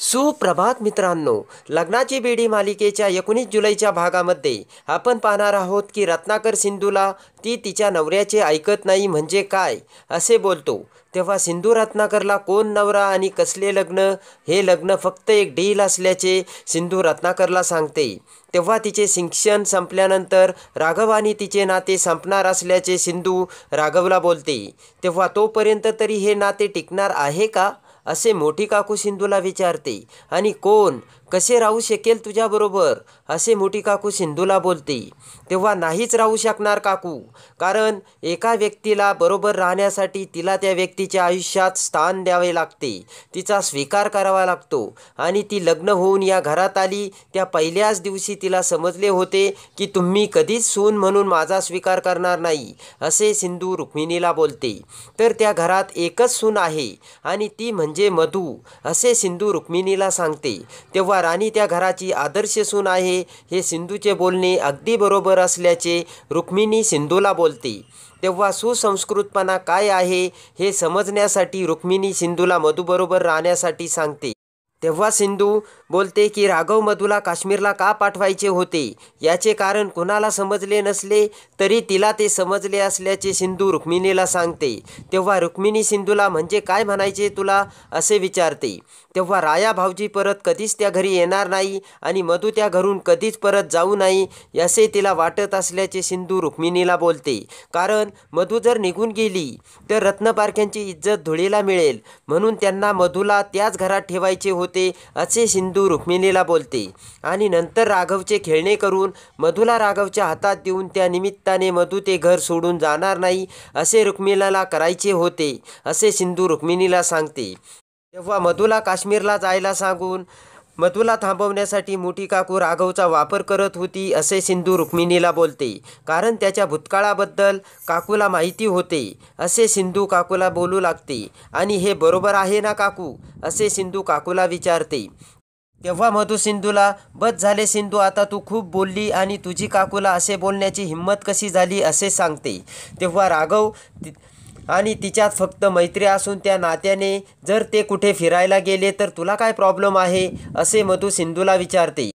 सुप्रभात मित्रांनो लग्नाची बेडी मालिकेच्या एकोणीस जुलैच्या भागामध्ये आपण पाहणार आहोत की रत्नाकर सिंधूला ती तिच्या नवऱ्याचे ऐकत नाही म्हणजे काय असे बोलतो तेव्हा सिंधू रत्नाकरला कोण नवरा आणि कसले लग्न हे लग्न फक्त एक डील असल्याचे सिंधू रत्नाकरला सांगते तेव्हा तिचे शिक्षण संपल्यानंतर राघव आणि तिचे नाते संपणार असल्याचे सिंधू राघवला बोलते तेव्हा तोपर्यंत तरी हे नाते टिकणार आहे का असे मोठी काकू सिंधूला विचारते आणि कोण कसे राहू शकेल तुझ्याबरोबर असे मोठी काकू सिंधूला बोलते तेव्हा नाहीच राहू शकणार काकू कारण एका व्यक्तीला बरोबर राहण्यासाठी तिला त्या व्यक्तीच्या आयुष्यात स्थान द्यावे लागते तिचा स्वीकार करावा लागतो आणि ती लग्न होऊन या घरात आली त्या पहिल्याच दिवशी तिला समजले होते की तुम्ही कधीच सून म्हणून माझा स्वीकार करणार नाही असे सिंधू रुक्मिणीला बोलते तर त्या घरात एकच सून आहे आणि ती म्हणजे मधू असे सिंधू रुक्मिणीला सांगते तेव्हा राणी त्या घराची आदर्श सून आहे हे सिंधूचे बोलणे अगदी बरोबर असल्याचे रुक्मिणी सिंधूला बोलते तेव्हा सुसंस्कृतपणा काय आहे हे समजण्यासाठी रुक्मिणी सिंधूला मधुबरोबर राहण्यासाठी सांगते तेव्हा सिंधू बोलते की राघव मधूला काश्मीरला का पाठवायचे होते याचे कारण कोणाला समजले नसले तरी तिला ते समजले असल्याचे सिंधू रुक्मिणीला सांगते तेव्हा रुक्मिणी सिंधूला म्हणजे काय म्हणायचे तुला असे विचारते तेव्हा राया भाऊजी परत कधीच त्या घरी येणार नाही आणि मधू त्या घरून कधीच परत जाऊ नाही असे तिला वाटत असल्याचे सिंधू रुक्मिणीला बोलते कारण मधू जर निघून गेली तर रत्नपारख्यांची इज्जत धुळीला मिळेल म्हणून त्यांना मधूला त्याच घरात ठेवायचे होते असे सिंधू रुक्मिणीला बोलते आणि नंतर राघवचे खेळणे करून मधूला राघवच्या हातात देऊन त्या निमित्ताने मधू ते घर सोडून जाणार नाही असे रुक्मिणीला करायचे होते असे सिंधू रुक्मिणीला सांगते तेव्हा मधूला काश्मीरला जायला सांगून मधूला थांबवण्यासाठी मोठी काकू राघवचा वापर करत होती असे सिंधू रुक्मिणीला बोलते कारण त्याच्या भूतकाळाबद्दल काकूला माहिती होते असे सिंधू काकूला बोलू लागते आणि हे बरोबर आहे ना काकू असे सिंधू काकूला विचारते तेव्हा मधुसिंधूला बस झाले सिंधू आता तू खूप बोलली आणि तुझी काकूला असे बोलण्याची हिंमत कशी झाली असे सांगते तेव्हा राघव आणि तिच्यात फक्त मैत्री असून त्या नात्याने जर ते कुठे फिरायला गेले तर तुला काय प्रॉब्लेम आहे असे मधू सिंधूला विचारते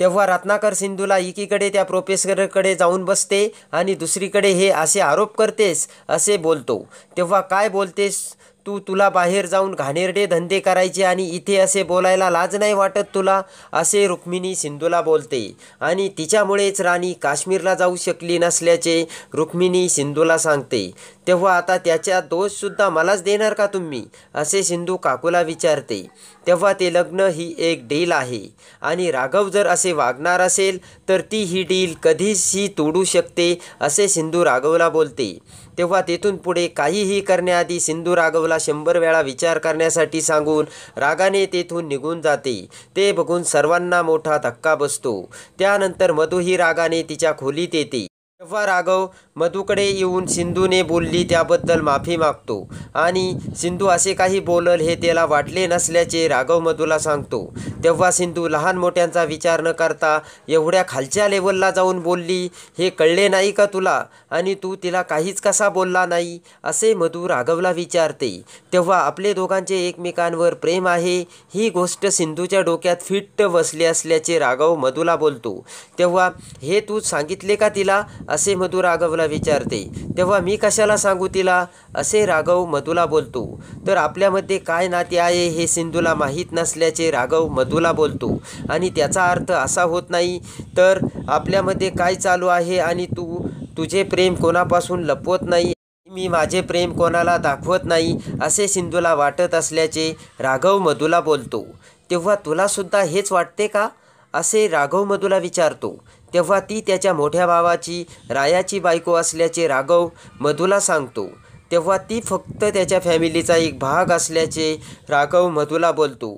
तेव्हा रत्नाकर सिंधूला एकीकडे त्या प्रोफेसरकडे जाऊन बसते आणि दुसरीकडे हे असे आरोप करतेस असे बोलतो तेव्हा काय बोलतेस तू तुला बाहेर जाऊन घाणेरडे धंदे करायचे आणि इथे असे बोलायला लाज नाही वाटत तुला असे रुक्मिणी सिंधूला बोलते आणि तिच्यामुळेच राणी काश्मीरला जाऊ शकली नसल्याचे रुक्मिणी सिंधूला सांगते तेव्हा आता त्याच्या दोषसुद्धा मलाच देणार का तुम्ही असे सिंधू काकूला विचारते तेव्हा ते लग्न ही एक डील आहे आणि राघव जर असे वागणार असेल तर ती ही डील कधीच ही तोडू शकते असे सिंधू राघवला बोलते तेव्हा तेथून पुढे काहीही करण्याआधी सिंधू राघवला शंभर वेळा विचार करण्यासाठी सांगून रागाने तेथून निघून जाते ते बघून सर्वांना मोठा धक्का बसतो त्यानंतर मधुही रागाने तिच्या खोलीत येते तेव्हा राघव मधूकडे येऊन सिंधूने बोलली त्याबद्दल माफी मागतो आणि सिंधू असे काही बोलल हे त्याला वाटले नसल्याचे राघव मधूला सांगतो तेव्हा सिंधू लहान मोठ्यांचा विचार न करता एवढ्या खालच्या लेवलला जाऊन बोलली हे कळले नाही का तुला आणि तू तिला काहीच कसा बोलला नाही असे मधू राघवला विचारते तेव्हा आपले दोघांचे एकमेकांवर प्रेम आहे ही गोष्ट सिंधूच्या डोक्यात फिट्ट बसली असल्याचे राघव मधूला बोलतो तेव्हा हे तू सांगितले का तिला असे मधू राघवला विचारते तेव्हा मी कशाला सांगू तिला असे राघव मधूला बोलतो तर आपल्यामध्ये काय नाते आहे हे सिंधूला माहीत नसल्याचे राघव मधूला बोलतो आणि त्याचा अर्थ असा होत नाही तर आपल्यामध्ये काय चालू आहे आणि तू तुझे प्रेम कोणापासून लपवत नाही मी माझे प्रेम कोणाला दाखवत नाही असे सिंधूला वाटत असल्याचे राघव मधूला बोलतो तेव्हा तुलासुद्धा हेच वाटते का असे राघव मधूला विचारतो तेव्हा ती त्याच्या मोठ्या भावाची रायाची बायको असल्याचे राघव मधूला सांगतो तेव्हा ती फक्त त्याच्या फॅमिलीचा एक भाग असल्याचे राघव मधूला बोलतो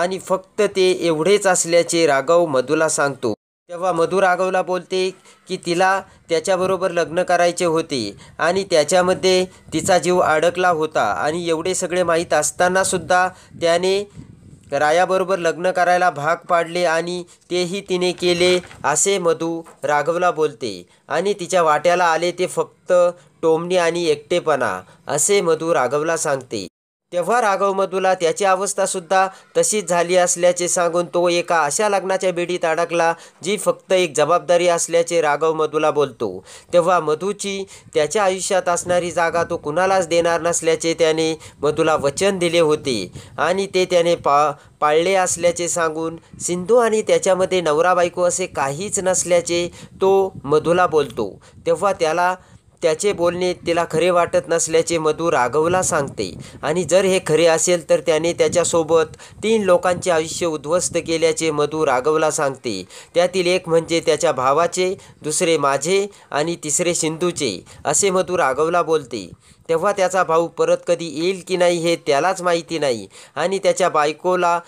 आणि फक्त ते एवढेच असल्याचे राघव मधूला सांगतो तेव्हा मधू राघवला बोलते की तिला त्याच्याबरोबर लग्न करायचे होते आणि त्याच्यामध्ये तिचा जीव अडकला होता आणि एवढे सगळे माहीत असतानासुद्धा त्याने रायाबरोबर लग्न करायला भाग पाडले आणि तेही तिने केले असे मधू राघवला बोलते आणि तिच्या वाट्याला आले ते फक्त टोमणी आणि एकटेपणा असे मधू राघवला सांगते तेव्हा राघव मधूला त्याची सुद्धा तशीच झाली असल्याचे सांगून तो एका अशा लग्नाच्या बेडीत अडकला जी फक्त एक जबाबदारी असल्याचे राघव मधूला बोलतो तेव्हा मधूची त्याच्या आयुष्यात असणारी जागा तो कुणालाच देणार नसल्याचे त्याने मधूला वचन दिले होते आणि ते त्याने पा पाळले असल्याचे सांगून सिंधू आणि त्याच्यामध्ये नवरा बायको असे काहीच नसल्याचे तो मधूला बोलतो तेव्हा त्याला त्याचे बोलणे तिला खरे वाटत नसल्याचे मधू राघवला सांगते आणि जर हे खरे असेल तर त्याने त्याच्यासोबत तीन लोकांचे आयुष्य उद्ध्वस्त केल्याचे मधू राघवला सांगते त्यातील एक म्हणजे त्याच्या भावाचे दुसरे माझे आणि तिसरे सिंधूचे असे मधू राघवला बोलते तेव्हा त्याचा भाऊ परत कधी येईल की नाही हे त्यालाच माहिती नाही आणि त्याच्या बायकोला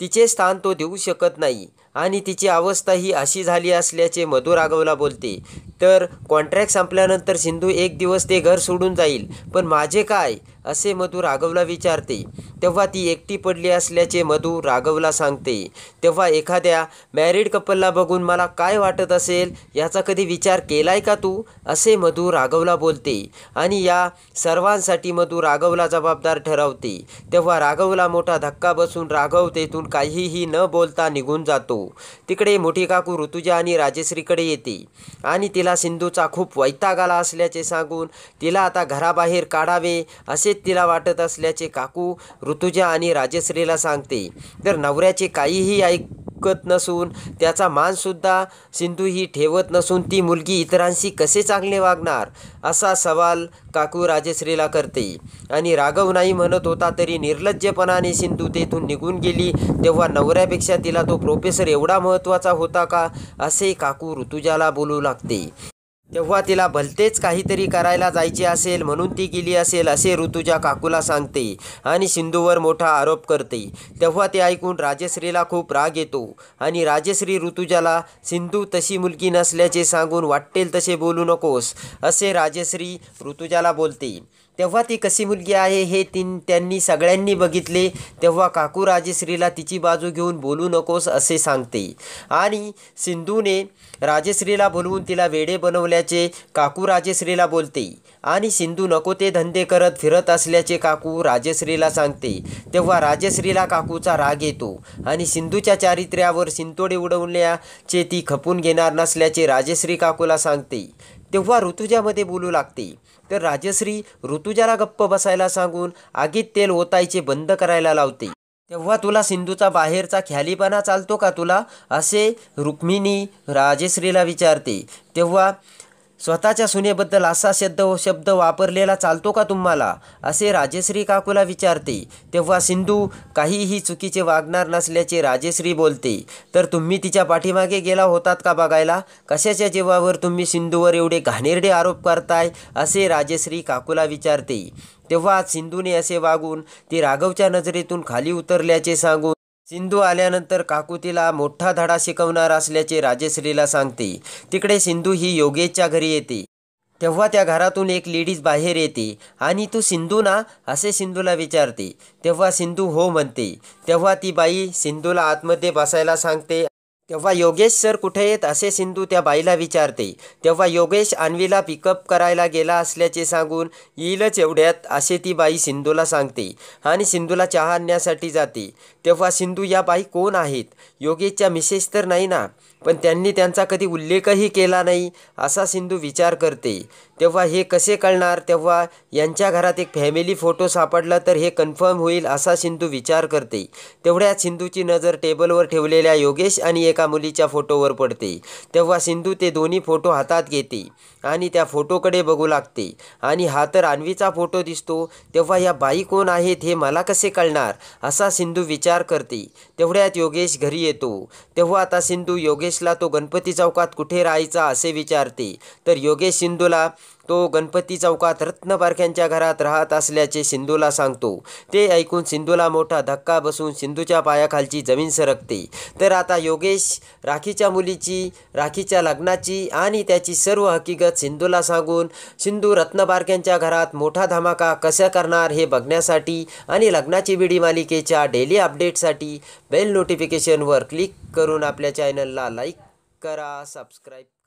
तिचे स्थान तो देऊ शकत नाही आणि तिची अवस्था ही अशी झाली असल्याचे राघवला बोलते तर कॉन्ट्रॅक्ट संपल्यानंतर सिंधू एक दिवस ते घर सोडून जाईल पण माझे काय असे मधू राघवला विचारते तेव्हा ती एकटी पडली असल्याचे मधू राघवला सांगते तेव्हा एखाद्या मॅरिड कपलला बघून मला काय वाटत असेल याचा कधी विचार केलाय का तू असे मधू राघवला बोलते आणि या सर्वांसाठी मधू राघवला जबाबदार ठरवते तेव्हा राघवला मोठा धक्का बसून राघव तेथून काहीही न बोलता निघून जातो तिकडे मोठी काकू ऋतुजा आणि राजेश्रीकडे येते आणि तिला सिंधूचा खूप वैताग आला असल्याचे सांगून तिला आता घराबाहेर काढावे असे तिला वाटत असल्याचे काकू ऋतुजा आणि राजश्रीला सांगते तर नवऱ्याचे काहीही ऐक चुकत नसून त्याचा मानसुद्धा सिंधू ही ठेवत नसून ती मुलगी इतरांशी कसे चांगले वागणार असा सवाल काकू राजश्रीला करते आणि राघव नाही म्हणत होता तरी निर्लज्जपणाने सिंधू तेथून निघून गेली तेव्हा नवऱ्यापेक्षा तिला तो प्रोफेसर एवढा महत्त्वाचा होता का असे काकू ऋतुजाला बोलू लागते तेव्हा तिला भलतेच काहीतरी करायला जायचे असेल म्हणून ती गेली असेल असे ऋतुजा काकूला सांगते आणि सिंधूवर मोठा आरोप करते तेव्हा ते ऐकून राजश्रीला खूप राग येतो आणि राजश्री ऋतुजाला सिंधू तशी मुलगी नसल्याचे सांगून वाटेल तसे बोलू नकोस असे राजश्री ऋतुजाला बोलते तेव्हा ती कशी मुलगी आहे हे तीन त्यांनी सगळ्यांनी बघितले तेव्हा काकू राजेश्रीला तिची बाजू घेऊन बोलू नकोस असे सांगते आणि सिंधूने राजेश्रीला बोलवून तिला वेडे बनवल्याचे काकू राजेश्रीला बोलते आणि सिंधू नको ते धंदे करत फिरत असल्याचे काकू राजश्रीला सांगते तेव्हा राजश्रीला काकूचा राग येतो आणि सिंधूच्या चारित्र्यावर सिंतोडे उडवण्याचे ती खपून घेणार नसल्याचे राजेश्री काकूला सांगते तेव्हा ऋतुजामध्ये बोलू लागते तर राजश्री ऋतुजाला गप्प बसायला सांगून आगीत तेल ओतायचे बंद करायला लावते तेव्हा तुला सिंधूचा बाहेरचा ख्यालीपणा चालतो का तुला असे रुक्मिणी राजश्रीला विचारते तेव्हा स्वतःच्या सुनेबद्दल असा शब्द शब्द वापरलेला चालतो का तुम्हाला असे राजेश्री काकूला विचारते तेव्हा सिंधू काहीही चुकीचे वागणार नसल्याचे राजेश्री बोलते तर तुम्ही तिच्या पाठीमागे गेला होतात का बघायला कशाच्या जीवावर तुम्ही सिंधूवर एवढे घाणेरडे आरोप करताय असे राजेश्री काकूला विचारते तेव्हा सिंधूने असे वागून ती राघवच्या नजरेतून खाली उतरल्याचे सांगून सिंधू आल्यानंतर काकुतीला मोठा धडा शिकवणार असल्याचे राजेश्रीला सांगते तिकडे सिंधू ही योगेशच्या घरी येते तेव्हा त्या घरातून एक लेडीज बाहेर येते आणि तू सिंधू ना असे सिंधूला विचारते तेव्हा सिंधू हो म्हणते तेव्हा ती बाई सिंधूला आतमध्ये बसायला सांगते तेव्हा योगेश सर कुठे आहेत असे सिंधू त्या बाईला विचारते तेव्हा योगेश आणवीला पिकअप करायला गेला असल्याचे सांगून येईलच एवढ्यात असे ती बाई सिंधूला सांगते आणि सिंधूला चहा आणण्यासाठी जाते तेव्हा सिंधू या बाई कोण आहेत योगेशच्या मिसेस तर नाही ना पण त्यांनी त्यांचा कधी उल्लेखही केला नाही असा सिंधू विचार करते तेव्हा हे कसे कळणार तेव्हा यांच्या घरात एक फॅमिली फोटो सापडला तर हे कन्फर्म होईल असा सिंधू विचार करते तेवढ्यात सिंधूची नजर टेबलवर ठेवलेल्या योगेश आणि एका मुलीच्या फोटोवर पडते तेव्हा सिंधू ते दोन्ही फोटो हातात घेते आणि त्या फोटोकडे बघू लागते आणि हा तर आणवीचा फोटो दिसतो तेव्हा या बाई कोण आहेत हे मला कसे कळणार असा सिंधू विचार करते तेवढ्यात योगेश घरी येतो तेव्हा आता सिंधू योगेश योगेशला तो गणपती चौकात कुठे राहायचा असे विचारते तर योगेश सिंधूला तो गणपती चौकात रत्न यांच्या घरात राहत असल्याचे सिंधूला सांगतो ते ऐकून सिंधूला मोठा धक्का बसून सिंधूच्या पायाखालची जमीन सरकते तर आता योगेश राखीच्या मुलीची राखीच्या लग्नाची आणि त्याची सर्व हकीकत सिंधूला सांगून सिंधू रत्नबारख्यांच्या घरात मोठा धमाका कसा करणार हे बघण्यासाठी आणि लग्नाची विडी मालिकेच्या डेली अपडेटसाठी बेल नोटिफिकेशनवर क्लिक करून आपल्या चॅनलला लाईक करा सबस्क्राईब